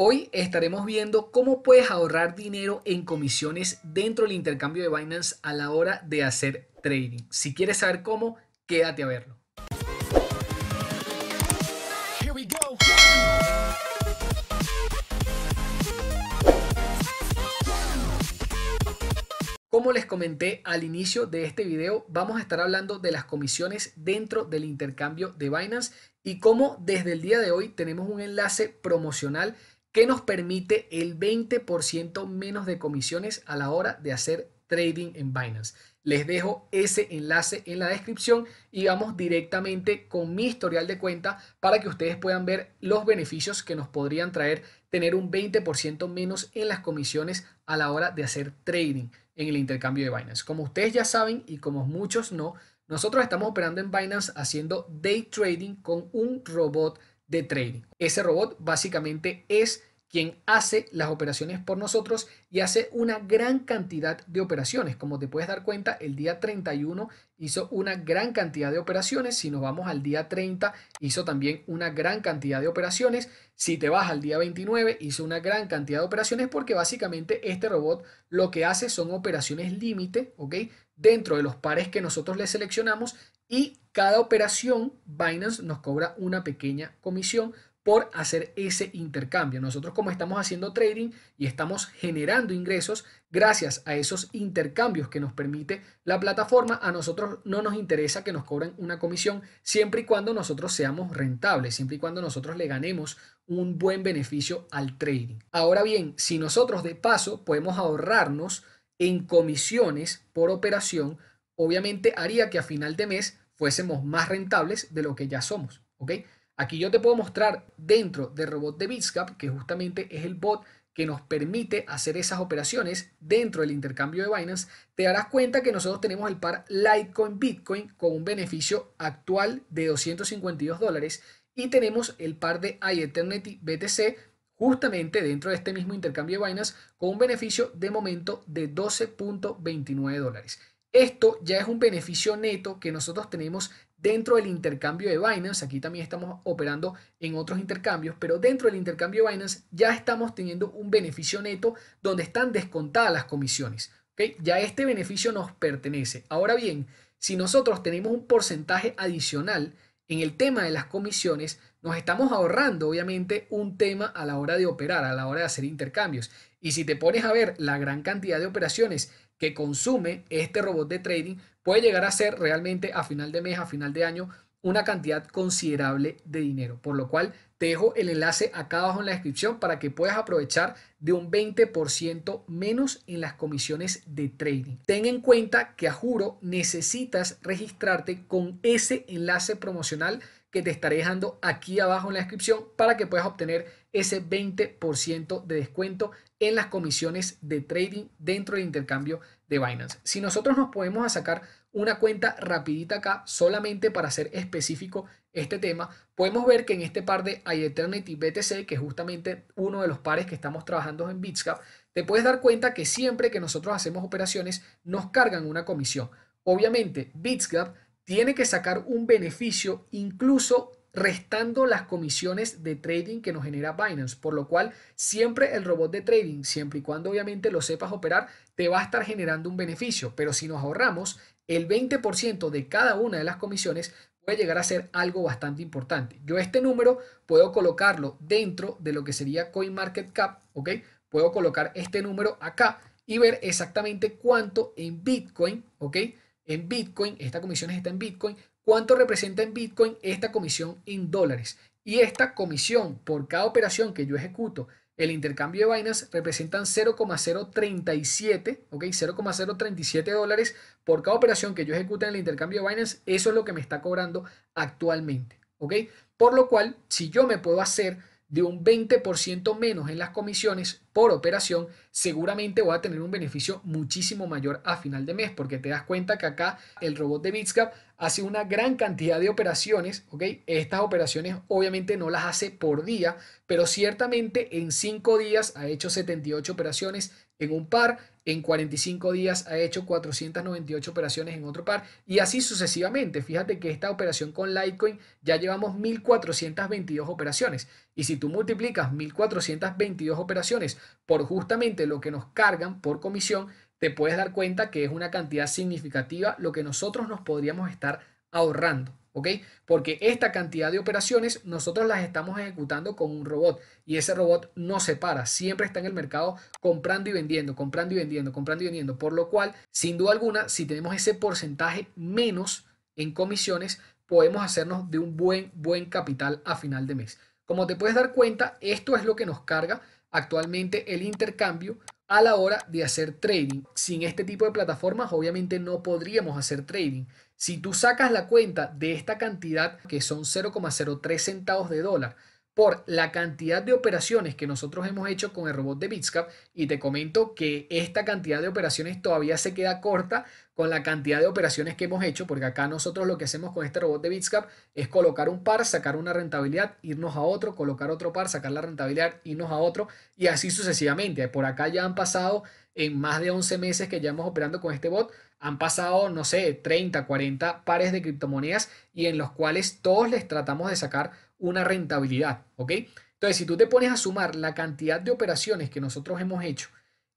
Hoy estaremos viendo cómo puedes ahorrar dinero en comisiones dentro del intercambio de Binance a la hora de hacer trading. Si quieres saber cómo, quédate a verlo. Como les comenté al inicio de este video, vamos a estar hablando de las comisiones dentro del intercambio de Binance y cómo desde el día de hoy tenemos un enlace promocional que nos permite el 20% menos de comisiones a la hora de hacer trading en Binance. Les dejo ese enlace en la descripción y vamos directamente con mi historial de cuenta para que ustedes puedan ver los beneficios que nos podrían traer tener un 20% menos en las comisiones a la hora de hacer trading en el intercambio de Binance. Como ustedes ya saben y como muchos no, nosotros estamos operando en Binance haciendo day trading con un robot de trading. Ese robot básicamente es quien hace las operaciones por nosotros y hace una gran cantidad de operaciones. Como te puedes dar cuenta, el día 31 hizo una gran cantidad de operaciones. Si nos vamos al día 30, hizo también una gran cantidad de operaciones. Si te vas al día 29, hizo una gran cantidad de operaciones porque básicamente este robot lo que hace son operaciones límite, ¿ok? Dentro de los pares que nosotros le seleccionamos y cada operación Binance nos cobra una pequeña comisión por hacer ese intercambio. Nosotros como estamos haciendo trading y estamos generando ingresos gracias a esos intercambios que nos permite la plataforma, a nosotros no nos interesa que nos cobren una comisión siempre y cuando nosotros seamos rentables, siempre y cuando nosotros le ganemos un buen beneficio al trading. Ahora bien, si nosotros de paso podemos ahorrarnos en comisiones por operación, obviamente haría que a final de mes fuésemos más rentables de lo que ya somos, Aquí yo te puedo mostrar dentro del Robot de Bitscap, que justamente es el bot que nos permite hacer esas operaciones dentro del intercambio de Binance, te darás cuenta que nosotros tenemos el par Litecoin Bitcoin con un beneficio actual de 252 dólares y tenemos el par de iEternity BTC justamente dentro de este mismo intercambio de Binance con un beneficio de momento de 12.29 dólares. Esto ya es un beneficio neto que nosotros tenemos dentro del intercambio de Binance. Aquí también estamos operando en otros intercambios, pero dentro del intercambio de Binance ya estamos teniendo un beneficio neto donde están descontadas las comisiones. ¿okay? Ya este beneficio nos pertenece. Ahora bien, si nosotros tenemos un porcentaje adicional en el tema de las comisiones, nos estamos ahorrando obviamente un tema a la hora de operar, a la hora de hacer intercambios. Y si te pones a ver la gran cantidad de operaciones que consume este robot de trading puede llegar a ser realmente a final de mes, a final de año, una cantidad considerable de dinero. Por lo cual te dejo el enlace acá abajo en la descripción para que puedas aprovechar de un 20% menos en las comisiones de trading. Ten en cuenta que a juro necesitas registrarte con ese enlace promocional que te estaré dejando aquí abajo en la descripción para que puedas obtener ese 20% de descuento en las comisiones de trading dentro del intercambio de Binance. Si nosotros nos podemos sacar una cuenta rapidita acá, solamente para ser específico este tema, podemos ver que en este par de iEternity BTC, que es justamente uno de los pares que estamos trabajando en Bitscap, te puedes dar cuenta que siempre que nosotros hacemos operaciones nos cargan una comisión. Obviamente, Bitsgap tiene que sacar un beneficio incluso restando las comisiones de trading que nos genera Binance, por lo cual siempre el robot de trading, siempre y cuando obviamente lo sepas operar, te va a estar generando un beneficio, pero si nos ahorramos el 20% de cada una de las comisiones, puede llegar a ser algo bastante importante. Yo este número puedo colocarlo dentro de lo que sería CoinMarketCap, ¿ok? Puedo colocar este número acá y ver exactamente cuánto en Bitcoin, ¿ok? en Bitcoin, esta comisión está en Bitcoin, cuánto representa en Bitcoin esta comisión en dólares. Y esta comisión por cada operación que yo ejecuto, el intercambio de Binance representan 0,037, ok, 0,037 dólares por cada operación que yo ejecuto en el intercambio de Binance, eso es lo que me está cobrando actualmente, ok. Por lo cual, si yo me puedo hacer de un 20% menos en las comisiones por operación, seguramente voy a tener un beneficio muchísimo mayor a final de mes, porque te das cuenta que acá el robot de Bitscap hace una gran cantidad de operaciones, ¿ok? Estas operaciones obviamente no las hace por día, pero ciertamente en cinco días ha hecho 78 operaciones en un par, en 45 días ha hecho 498 operaciones en otro par y así sucesivamente. Fíjate que esta operación con Litecoin ya llevamos 1422 operaciones y si tú multiplicas 1422 operaciones por justamente lo que nos cargan por comisión, te puedes dar cuenta que es una cantidad significativa lo que nosotros nos podríamos estar ahorrando. ¿ok? Porque esta cantidad de operaciones nosotros las estamos ejecutando con un robot y ese robot no se para, siempre está en el mercado comprando y vendiendo, comprando y vendiendo, comprando y vendiendo, por lo cual, sin duda alguna, si tenemos ese porcentaje menos en comisiones, podemos hacernos de un buen, buen capital a final de mes. Como te puedes dar cuenta, esto es lo que nos carga actualmente el intercambio a la hora de hacer trading. Sin este tipo de plataformas obviamente no podríamos hacer trading. Si tú sacas la cuenta de esta cantidad que son 0,03 centavos de dólar por la cantidad de operaciones que nosotros hemos hecho con el robot de Bitscap y te comento que esta cantidad de operaciones todavía se queda corta con la cantidad de operaciones que hemos hecho, porque acá nosotros lo que hacemos con este robot de Bitscap es colocar un par, sacar una rentabilidad, irnos a otro, colocar otro par, sacar la rentabilidad, irnos a otro y así sucesivamente. Por acá ya han pasado en más de 11 meses que ya hemos operando con este bot, han pasado, no sé, 30, 40 pares de criptomonedas y en los cuales todos les tratamos de sacar una rentabilidad, ¿ok? Entonces, si tú te pones a sumar la cantidad de operaciones que nosotros hemos hecho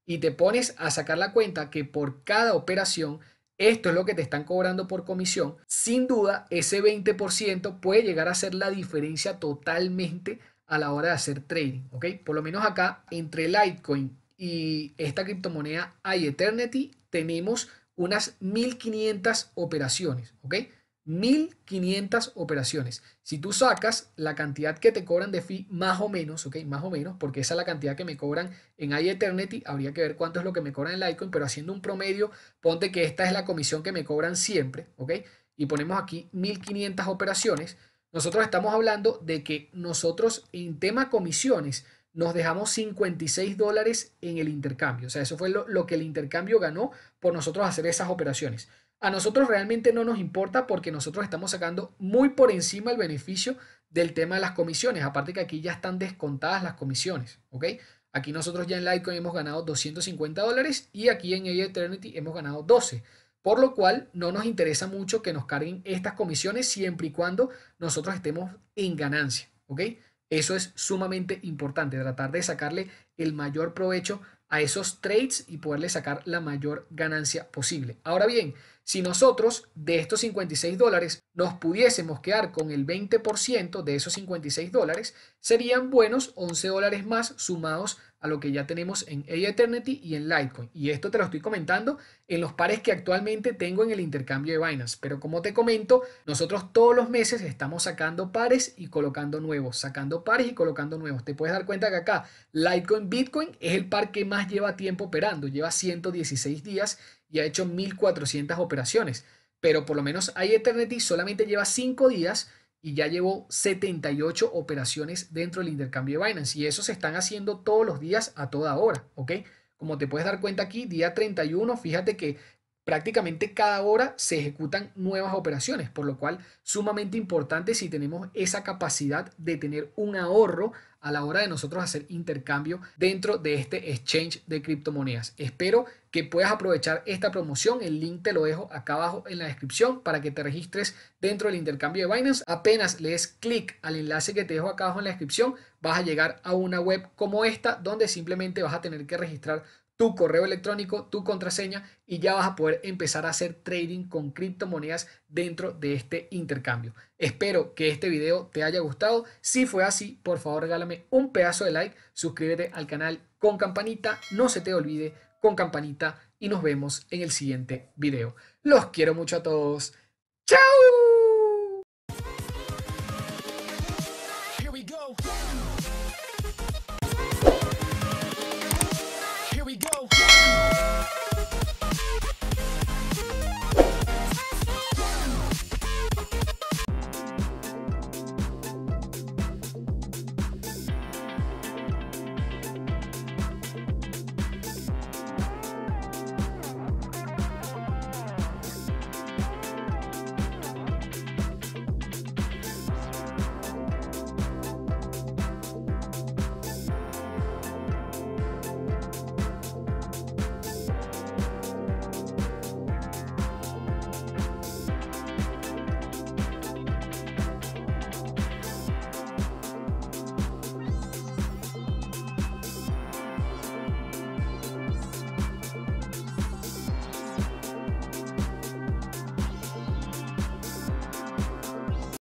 y te pones a sacar la cuenta que por cada operación, esto es lo que te están cobrando por comisión, sin duda ese 20% puede llegar a ser la diferencia totalmente a la hora de hacer trading, ¿ok? Por lo menos acá, entre Litecoin y esta criptomoneda iEternity, tenemos unas 1500 operaciones, ¿ok? 1.500 operaciones. Si tú sacas la cantidad que te cobran de fee más o menos, ok, más o menos, porque esa es la cantidad que me cobran en iEternity, habría que ver cuánto es lo que me cobran en Litecoin, pero haciendo un promedio, ponte que esta es la comisión que me cobran siempre, ok, y ponemos aquí 1.500 operaciones. Nosotros estamos hablando de que nosotros en tema comisiones nos dejamos 56 dólares en el intercambio. O sea, eso fue lo que el intercambio ganó por nosotros hacer esas operaciones a nosotros realmente no nos importa porque nosotros estamos sacando muy por encima el beneficio del tema de las comisiones. Aparte que aquí ya están descontadas las comisiones, ¿ok? Aquí nosotros ya en Litecoin hemos ganado 250 dólares y aquí en el Eternity hemos ganado 12. Por lo cual no nos interesa mucho que nos carguen estas comisiones siempre y cuando nosotros estemos en ganancia, ¿ok? Eso es sumamente importante, tratar de sacarle el mayor provecho a esos trades y poderle sacar la mayor ganancia posible. Ahora bien, si nosotros de estos 56 dólares nos pudiésemos quedar con el 20% de esos 56 dólares, serían buenos 11 dólares más sumados a lo que ya tenemos en Eternity y en Litecoin. Y esto te lo estoy comentando en los pares que actualmente tengo en el intercambio de Binance. Pero como te comento, nosotros todos los meses estamos sacando pares y colocando nuevos, sacando pares y colocando nuevos. Te puedes dar cuenta que acá Litecoin Bitcoin es el par que más lleva tiempo operando, lleva 116 días y ha hecho 1400 operaciones. Pero por lo menos hay Eternity solamente lleva 5 días y ya llevó 78 operaciones dentro del intercambio de Binance. Y eso se están haciendo todos los días a toda hora, ¿ok? Como te puedes dar cuenta aquí, día 31, fíjate que prácticamente cada hora se ejecutan nuevas operaciones, por lo cual sumamente importante si tenemos esa capacidad de tener un ahorro a la hora de nosotros hacer intercambio dentro de este exchange de criptomonedas. Espero que puedas aprovechar esta promoción. El link te lo dejo acá abajo en la descripción para que te registres dentro del intercambio de Binance. Apenas le des clic al enlace que te dejo acá abajo en la descripción, vas a llegar a una web como esta donde simplemente vas a tener que registrar tu correo electrónico, tu contraseña y ya vas a poder empezar a hacer trading con criptomonedas dentro de este intercambio. Espero que este video te haya gustado. Si fue así, por favor regálame un pedazo de like, suscríbete al canal con campanita, no se te olvide con campanita y nos vemos en el siguiente video. Los quiero mucho a todos. ¡Chao!